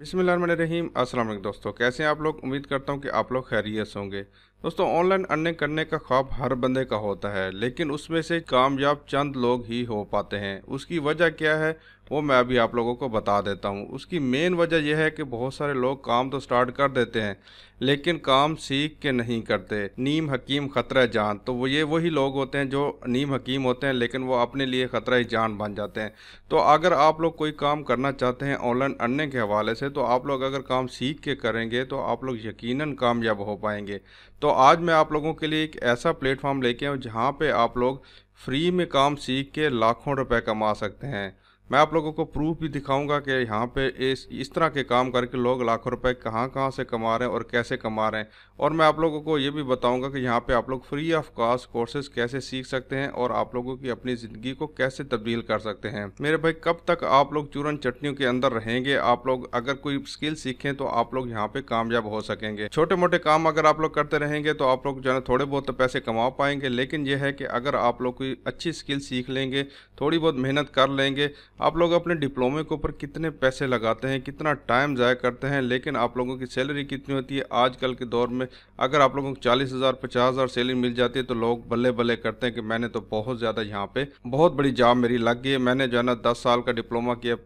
बिसमीम अस्सलाम वालेकुम दोस्तों कैसे हैं आप लोग उम्मीद करता हूं कि आप लोग खैरियत होंगे दोस्तों ऑनलाइन अर्निंग करने का ख्वाब हर बंदे का होता है लेकिन उसमें से कामयाब चंद लोग ही हो पाते हैं उसकी वजह क्या है वो मैं अभी आप लोगों को बता देता हूँ उसकी मेन वजह यह है कि बहुत सारे लोग काम तो स्टार्ट कर देते हैं लेकिन काम सीख के नहीं करते नीम हकीम ख़तरा जान तो वो ये वही लोग होते हैं जो नीम हकीम होते हैं लेकिन वो अपने लिए ख़तरा जान बन जाते हैं तो अगर आप लोग कोई काम करना चाहते हैं ऑनलाइन अन्य के हवाले से तो आप लोग अगर काम सीख के करेंगे तो आप लोग यकीन कामयाब हो पाएंगे तो आज मैं आप लोगों के लिए एक ऐसा प्लेटफॉर्म लेके आऊँ जहाँ पर आप लोग फ्री में काम सीख के लाखों रुपये कमा सकते हैं मैं आप लोगों को प्रूफ भी दिखाऊंगा कि यहाँ पे इस इस तरह के काम करके लोग लाखों रुपए कहाँ कहाँ से कमा रहे हैं और कैसे कमा रहे हैं और मैं आप लोगों को ये भी बताऊंगा कि यहाँ पे आप लोग फ्री ऑफ कॉस्ट कोर्सेज कैसे सीख सकते हैं और आप लोगों की अपनी ज़िंदगी को कैसे तब्दील कर सकते हैं मेरे भाई कब तक आप लोग चूरन चटनियों के अंदर रहेंगे आप लोग अगर कोई स्किल सीखें तो आप लोग यहाँ पे कामयाब हो सकेंगे छोटे मोटे काम अगर आप लोग करते रहेंगे तो आप लोग जो है थोड़े बहुत पैसे कमा पाएंगे लेकिन यह है कि अगर आप लोग कोई अच्छी स्किल सीख लेंगे थोड़ी बहुत मेहनत कर लेंगे आप लोग अपने डिप्लोमे के ऊपर कितने पैसे लगाते हैं कितना टाइम ज़ाया करते हैं लेकिन आप लोगों की सैलरी कितनी होती है आजकल के दौर में अगर आप लोगों को चालीस हज़ार पचास हज़ार सैलरी मिल जाती है तो लोग बल्ले बल्ले करते हैं कि मैंने तो बहुत ज़्यादा यहाँ पे बहुत बड़ी जॉब मेरी लग गई है मैंने जो है ना दस साल का डिप्लोमा किया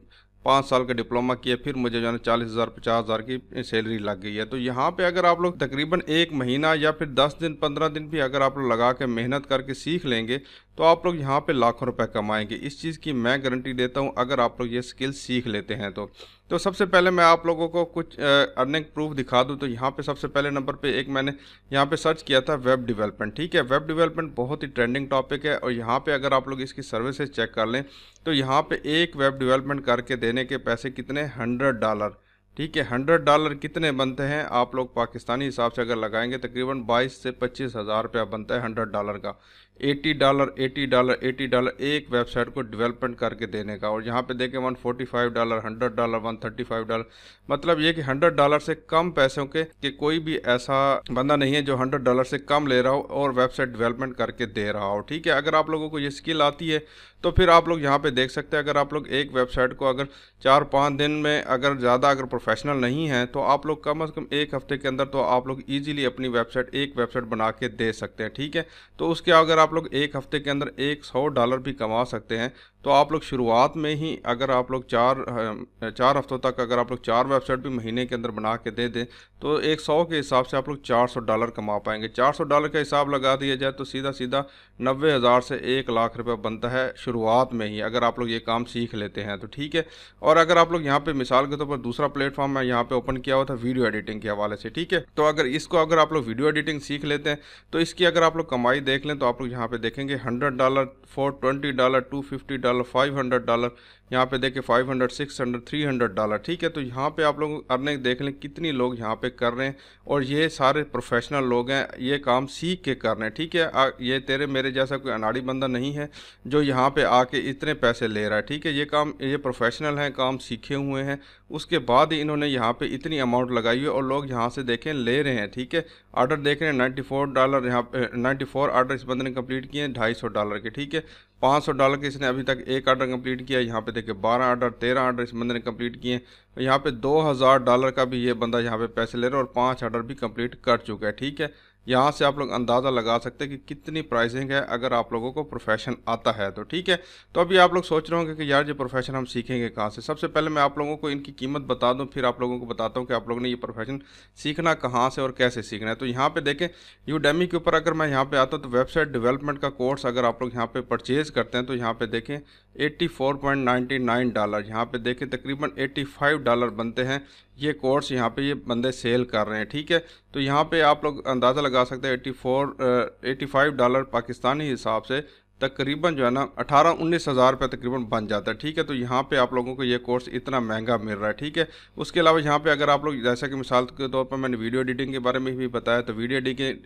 पाँच साल का डिप्लोमा किया फिर मुझे जो है चालीस हज़ार पचास हज़ार की सैलरी लग गई है तो यहाँ पे अगर आप लोग तकरीबन एक महीना या फिर दस दिन पंद्रह दिन भी अगर आप लोग लगा के मेहनत करके सीख लेंगे तो आप लोग यहाँ पे लाखों रुपए कमाएंगे इस चीज़ की मैं गारंटी देता हूँ अगर आप लोग ये स्किल सीख लेते हैं तो तो सबसे पहले मैं आप लोगों को कुछ अर्निंग प्रूफ दिखा दूं तो यहाँ पे सबसे पहले नंबर पे एक मैंने यहाँ पे सर्च किया था वेब डेवलपमेंट ठीक है वेब डेवलपमेंट बहुत ही ट्रेंडिंग टॉपिक है और यहाँ पे अगर आप लोग इसकी सर्विसेज चेक कर लें तो यहाँ पे एक वेब डेवलपमेंट करके देने के पैसे कितने हंड्रेड डॉलर ठीक है हंड्रेड डॉलर कितने बनते हैं आप लोग पाकिस्तानी हिसाब से अगर लगाएंगे तकरीबन बाईस से पच्चीस हज़ार रुपया बनता है हंड्रेड डॉलर का 80 डॉलर 80 डॉलर 80 डॉलर एक वेबसाइट को डेवलपमेंट करके देने का और यहाँ पे देखें 145 डॉलर 100 डॉलर 135 डॉलर मतलब ये कि 100 डॉलर से कम पैसों के कि कोई भी ऐसा बंदा नहीं है जो 100 डॉलर से कम ले रहा हो और वेबसाइट डेवलपमेंट करके दे रहा हो ठीक है अगर आप लोगों को ये स्किल आती है तो फिर आप लोग यहाँ पे देख सकते हैं अगर आप लोग एक वेबसाइट को अगर चार पाँच दिन में अगर ज़्यादा अगर प्रोफेशनल नहीं है तो आप लोग कम अज़ कम एक हफ्ते के अंदर तो आप लोग ईजिली अपनी वेबसाइट एक वेबसाइट बना के दे सकते हैं ठीक है तो उसके अगर आप आप लोग एक हफ्ते के अंदर एक सौ डॉलर भी कमा सकते हैं तो आप लोग शुरुआत में ही अगर आप लोग चार चार हफ्तों तक अगर आप लोग चार वेबसाइट भी महीने के अंदर बना के दे दें तो एक सौ के हिसाब से आप लोग चार सौ डॉलर कमा पाएंगे चार सौ डॉलर का हिसाब लगा दिया जाए तो सीधा सीधा नब्बे हज़ार से एक लाख रुपए बनता है शुरुआत में ही अगर आप लोग ये काम सीख लेते हैं तो ठीक है और अगर आप लोग यहाँ पर मिसाल के तौर तो पर दूसरा प्लेटफॉर्म है यहाँ पर ओपन किया हुआ था वीडियो एडिटिंग के हवाले से ठीक है तो अगर इसको अगर आप लोग वीडियो एडिटिंग सीख लेते हैं तो इसकी अगर आप लोग कमाई देख लें तो आप लोग यहाँ पर देखेंगे hundred dollar four dollar two dollar dollar five hundred dollar यहाँ पे देखें five hundred six hundred three hundred dollar ठीक है तो यहाँ पे आप लोग अर्निंग देख लें कितनी लोग यहाँ पे कर रहे हैं और ये सारे प्रोफेशनल लोग हैं ये काम सीख के कर रहे हैं ठीक है ये तेरे मेरे जैसा कोई अनाड़ी बंदा नहीं है जो यहाँ पे आके इतने पैसे ले रहा है ठीक है ये काम ये प्रोफेशनल हैं काम सीखे हुए हैं उसके बाद ही इन्होंने यहाँ पर इतनी अमाउंट लगाई है और लोग यहाँ से देखें ले रहे हैं ठीक है ऑर्डर देख रहे हैं नाइन्टी डॉलर यहाँ पे नाइन्टी ऑर्डर इस बंदे ने कम्प्लीट किए हैं ढाई डॉलर के ठीक है पाँच सौ डॉलर के इसने अभी तक एक आर्डर कंप्लीट किया यहाँ पे देखिए बारह आर्डर तेरह आर्डर इस बंदे ने कंप्लीट किए यहाँ पे हज़ार डॉलर का भी ये बंदा यहाँ पे पैसे ले रहा है और पाँच आर्डर भी कंप्लीट कर चुका है ठीक है यहाँ से आप लोग अंदाज़ा लगा सकते हैं कि कितनी प्राइसिंग है अगर आप लोगों को प्रोफेशन आता है तो ठीक है तो अभी आप लोग सोच रहे होंगे कि यार ये प्रोफेशन हम सीखेंगे कहाँ से सबसे पहले मैं आप लोगों को इनकी कीमत बता दूँ फिर आप लोगों को बताता हूँ कि आप लोगों ने ये प्रोफेशन सीखना कहाँ से और कैसे सीखना है तो यहाँ पर देखें यूडेमी के ऊपर अगर मैं यहाँ पर आता हूँ तो वेबसाइट डिवेलपमेंट का कोर्स अगर आप लोग यहाँ पर परचेज़ करते हैं तो यहाँ पर देखें 84.99 डॉलर यहाँ पे देखें तकरीबन 85 डॉलर बनते हैं ये कोर्स यहाँ पे ये बंदे सेल कर रहे हैं ठीक है तो यहाँ पे आप लोग अंदाज़ा लगा सकते हैं 84 85 डॉलर पाकिस्तानी हिसाब से तकरीबन जो है ना अठारह उन्नीस हज़ार रुपये तकरीबन बन जाता है ठीक है तो यहाँ पे आप लोगों को ये कोर्स इतना महंगा मिल रहा है ठीक है उसके अलावा यहाँ पे अगर आप लोग जैसा कि मिसाल के तौर पर मैंने वीडियो एडिटिंग के बारे में भी बताया तो वीडियो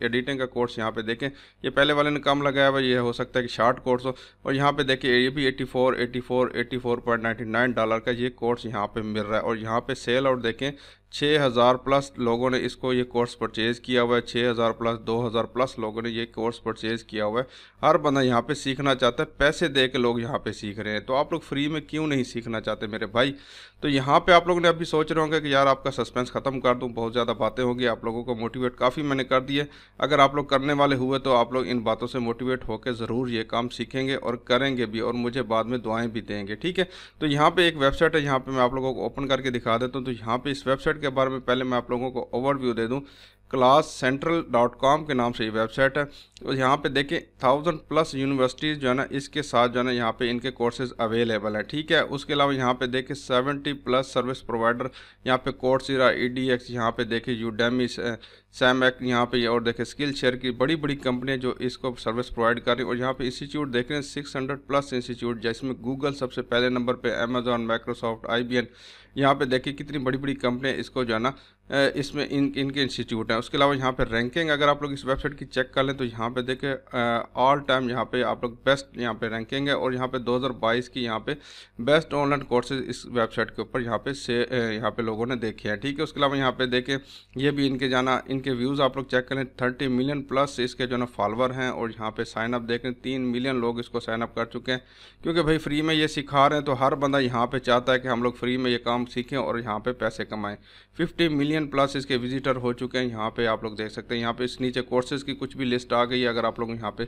एडिटिंग का कोर्स यहाँ पे देखें ये पहले वाले ने कम लगाया हुआ ये हो सकता है कि शार्ट कोर्स हो और यहाँ पर देखें ये भी eighty four eighty four eighty four point ninety nine dollar का ये कोर्स यहाँ पर मिल रहा है और यहाँ पर सेल आउट देखें छः हज़ार प्लस लोगों ने इसको ये कोर्स परचेज़ किया हुआ है छः हज़ार प्लस दो हज़ार प्लस लोगों ने ये कोर्स परचेज़ किया हुआ है हर बंदा यहाँ पे सीखना चाहता है पैसे दे के लोग यहाँ पे सीख रहे हैं तो आप लोग फ्री में क्यों नहीं सीखना चाहते मेरे भाई तो यहाँ पे आप लोग ने अभी सोच रहे होंगे कि यार आपका सस्पेंस ख़त्म कर दूँ बहुत ज़्यादा बातें होंगी आप लोगों को मोटिवेट काफ़ी मैंने कर दी अगर आप लोग करने वाले हुए तो आप लोग इन बातों से मोटिवेट होकर ज़रूर ये काम सीखेंगे और करेंगे भी और मुझे बाद में दुआएँ भी देंगे ठीक है तो यहाँ पर एक वेबसाइट है यहाँ पर मैं आप लोगों को ओपन करके दिखा देता हूँ तो यहाँ पर इस वेबसाइट के बारे में पहले मैं आप लोगों को ओवरव्यू दे दूं क्लास सेंट्रल डॉट कॉम के नाम से ये वेबसाइट है और यहाँ पे देखें थाउजेंड प्लस यूनिवर्सिटीज़ जो है ना इसके साथ जो है ना यहाँ पे इनके कोर्सेज अवेलेबल हैं ठीक है उसके अलावा यहाँ पे देखें सेवेंटी प्लस सर्विस प्रोवाइडर यहाँ पे कोर्सिरा ई डी एक्स यहाँ पे देखें यूडेमी सैम एक्ट यहाँ पर और देखें स्किल शेयर की बड़ी बड़ी कंपनियाँ जो इसको सर्विस प्रोवाइड कर रही है और यहाँ पे इंस्टीट्यूट देख रहे हैं सिक्स हंड्रेड प्लस इंस्टीट्यूट जिसमें गूगल सबसे पहले नंबर पर Amazon Microsoft I B M यहाँ पर देखें कितनी बड़ी बड़ी कंपनियाँ इसको जो है ना इसमें इन इनके इंस्टीट्यूट हैं उसके अलावा यहाँ पे रैंकिंग अगर आप लोग इस वेबसाइट की चेक कर लें तो यहाँ पे देखें ऑल टाइम यहाँ पे आप लोग बेस्ट यहाँ पे रैंकिंग है और यहाँ पे 2022 की यहाँ पे बेस्ट ऑनलाइन कोर्सेज इस वेबसाइट के ऊपर यहाँ पे से यहाँ पे लोगों ने देखे हैं ठीक है उसके अलावा यहाँ पे देखें ये भी इनके जाना इनके व्यूज़ आप लोग चेक करें थर्टी मिलियन प्लस इसके जो ना फॉलोअर हैं और यहाँ पर साइनअप देखें तीन मिलियन लोग इसको साइनअप कर चुके हैं क्योंकि भाई फ्री में ये सिखा रहे हैं तो हर बंदा यहाँ पर चाहता है कि हम लोग फ्री में ये काम सीखें और यहाँ पर पैसे कमाएँ फिफ्टी मिलियन मिलियन प्लस इसके विजिटर हो चुके हैं यहाँ पे आप लोग देख सकते हैं यहाँ पे इस नीचे कोर्सेज की कुछ भी लिस्ट आ गई है अगर आप लोग यहाँ पे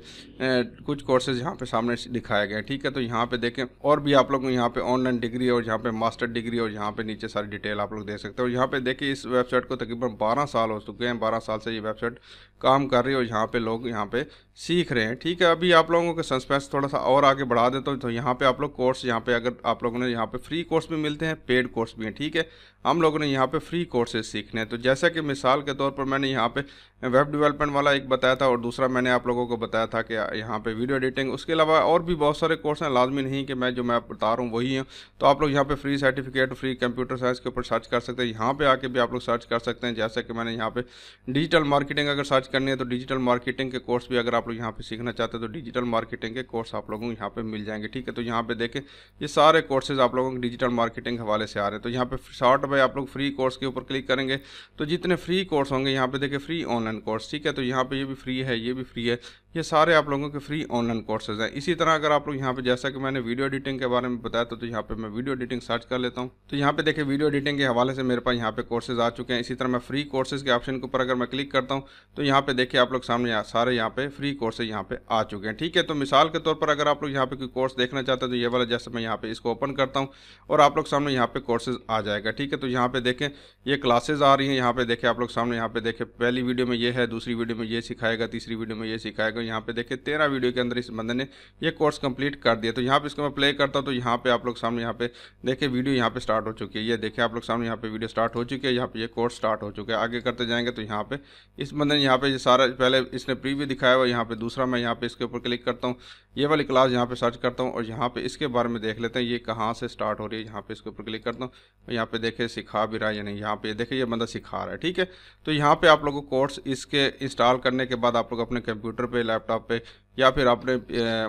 कुछ कोर्सेज यहाँ पे सामने दिखाए गए ठीक है तो यहाँ पे देखें और भी आप लोग यहाँ पे ऑनलाइन डिग्री और यहाँ पे मास्टर डिग्री और यहाँ पे नीचे सारी डिटेल आप लोग देख सकते हैं और यहाँ पे देखिए इस वेबसाइट को तकरीबन बारह साल हो चुके हैं बारह साल से ये वेबसाइट काम कर रही है और यहाँ पे लोग यहाँ पे सीख रहे हैं ठीक है अभी आप लोगों के सस्पेंस थोड़ा सा और आगे बढ़ा देता हूँ तो यहाँ पे आप लोग कोर्स यहाँ पे अगर आप लोगों ने यहाँ पे फ्री कोर्स भी मिलते हैं पेड कोर्स भी हैं ठीक है हम लोगों ने यहाँ पे फ्री कोर्सेज सीखने हैं तो जैसा कि मिसाल के तौर पर मैंने यहाँ पे वेब डेवलपमेंट वाला एक बताया था और दूसरा मैंने आप लोगों को बताया था कि यहाँ पे वीडियो एडिटिंग उसके अलावा और भी बहुत सारे कोर्स हैं लाजमी नहीं कि मैं जो मैं बता रहा हूँ वही हैं तो आप लोग यहाँ पे free certificate free computer science के ऊपर सर्च कर सकते हैं यहाँ पे आके भी आप लोग सर्च कर सकते हैं जैसे कि मैंने यहाँ पे डिजिटल मार्केटिंग अगर सर्च करनी है तो डिजिटल मार्केटिंग के कोर्स भी अगर आप लोग यहाँ पर सीखना चाहते हैं तो डिजिटल मार्केटिंग के कोर्स आप लोगों को यहाँ पर मिल जाएंगे ठीक है तो यहाँ पर देखें ये सारे कोर्सेज आप लोगों के डिजिटल मार्केटिंग के हवाले से आ रहे हैं तो यहाँ पर शॉर्ट बाई आप लोग फ्री कोर्स के ऊपर क्लिक करेंगे तो जितने फ्री कोर्स होंगे यहाँ पर देखें फ्री ऑनलाइन ऑनलाइन कोर्स ठीक है तो यहाँ पे ये भी फ्री है ये भी फ्री है ये सारे आप लोगों के फ्री ऑनलाइन कोर्सेज हैं इसी तरह अगर आप लोग यहाँ पे जैसा कि मैंने वीडियो एडिटिंग के बारे में बताया तो, तो यहाँ पे मैं वीडियो एडिटिंग सर्च कर लेता हूँ तो यहाँ पे देखिए वीडियो एडिटिंग के हवाले से मेरे पास यहाँ पे कोर्सेज आ चुके हैं इसी तरह मैं फ्री कोर्सेज के ऑप्शन के ऊपर अगर मैं क्लिक करता हूँ तो यहाँ पे देखिए आप लोग सामने यहाँ सारे यहाँ पे फ्री कोर्सेज यहाँ पे आ चुके हैं ठीक है तो मिसाल के तौर पर अगर आप लोग यहाँ पे कोई कोर्स देखना चाहते हैं तो ये वाला जैसे मैं यहाँ पे इसको ओपन करता हूँ और आप लोग सामने यहाँ पे कोर्सेज आ जाएगा ठीक है तो यहाँ पे देखें ये क्लासेज आ रही है यहाँ पे देखे आप लोग सामने यहाँ पे देखे पहली वीडियो में में ये है दूसरी वीडियो में ये सिखाएगा तीसरी वीडियो में ये सिखाएगा यहाँ पे देखिए तेरह वीडियो के अंदर इस बंदे ने ये कोर्स कंप्लीट कर दिया तो यहाँ पे इसको मैं प्ले करता हूँ तो यहाँ पे आप लोग सामने यहाँ पे देखिए वीडियो यहाँ पे स्टार्ट हो चुकी है ये देखिए आप लोग सामने यहाँ पे वीडियो स्टार्ट हो चुकी है यहाँ पे ये कोर्स स्टार्ट हो चुका है आगे करते जाएंगे तो यहाँ पे इस बंदे ने यहाँ पे सारा पहले इसने प्रीव्यू दिखाया हुआ यहाँ पे दूसरा मैं यहाँ पे इसके ऊपर क्लिक करता हूँ ये वाली क्लास यहाँ पे सर्च करता हूँ और यहाँ पे इसके बारे में देख लेते हैं ये कहाँ से स्टार्ट हो रही है यहाँ पे इसके ऊपर क्लिक करता हूँ यहाँ पे देखे सिखा भी रहा है या नहीं यहाँ पे देखे ये बंदा सिखा रहा है ठीक है तो यहाँ पे आप लोगों को कोर्स इसके इंस्टॉल करने के बाद आप लोग अपने कंप्यूटर पे लैपटॉप पे या फिर आपने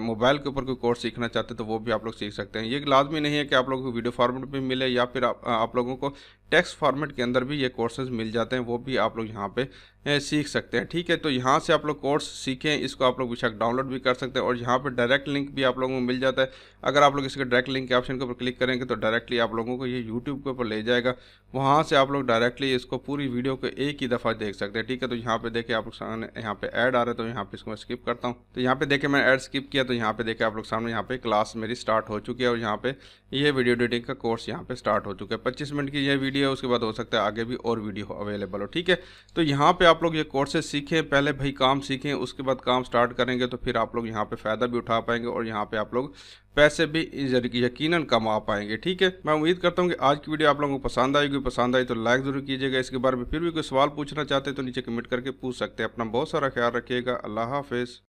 मोबाइल के ऊपर कोई कोर्स सीखना चाहते हैं तो वो भी आप लोग सीख सकते हैं ये लाजमी नहीं है कि आप लोगों को वीडियो फॉर्मेट भी मिले या फिर आप, आप लोगों को टेक्स्ट फॉर्मेट के अंदर भी ये कोर्सेज मिल जाते हैं वो भी आप लोग यहाँ पे सीख सकते हैं ठीक है तो यहाँ से आप लोग कोर्स सीखें इसको आप लोग बेशक डाउनलोड भी कर सकते हैं और यहाँ पर डायरेक्ट लिंक भी आप लोगों को मिल जाता है अगर आप लोग इसके डायरेक्ट लिंक के ऑप्शन के ऊपर क्लिक करेंगे तो डायरेक्टली आप लोगों को ये यूट्यूब के ऊपर ले जाएगा वहाँ से आप लोग डायरेक्टली इसको पूरी वीडियो को एक ही दफ़ा देख सकते हैं ठीक है तो यहाँ पर देखिए आप लोग यहाँ पर एड आ रहे हैं तो यहाँ पर इसको स्किप करता हूँ तो यहाँ यहाँ पे देखे मैंने एड स्किप किया तो यहाँ पे देखे आप लोग सामने यहाँ पे क्लास मेरी स्टार्ट हो चुकी है और यहाँ पे ये वीडियो एडिटिंग का कोर्स यहाँ पे स्टार्ट हो चुका है पच्चीस मिनट की ये वीडियो है उसके बाद हो सकता है आगे भी और वीडियो अवेलेबल हो ठीक है तो यहाँ पे आप लोग ये कोर्सेज सीखें पहले भाई काम सीखें उसके बाद काम स्टार्ट करेंगे तो फिर आप लोग यहाँ पे फ़ायदा भी उठा पाएंगे और यहाँ पे आप लोग पैसे भी यकीन कमा पाएंगे ठीक है मैं उम्मीद करता हूँ कि आज की वीडियो आप लोगों को पसंद आएगी पसंद आई तो लाइक जरूर कीजिएगा इसके बारे में फिर भी कोई सवाल पूछना चाहते हैं तो नीचे कमेंट करके पूछ सकते हैं अपना बहुत सारा ख्याल रखिएगा अल्लाह हाफिज़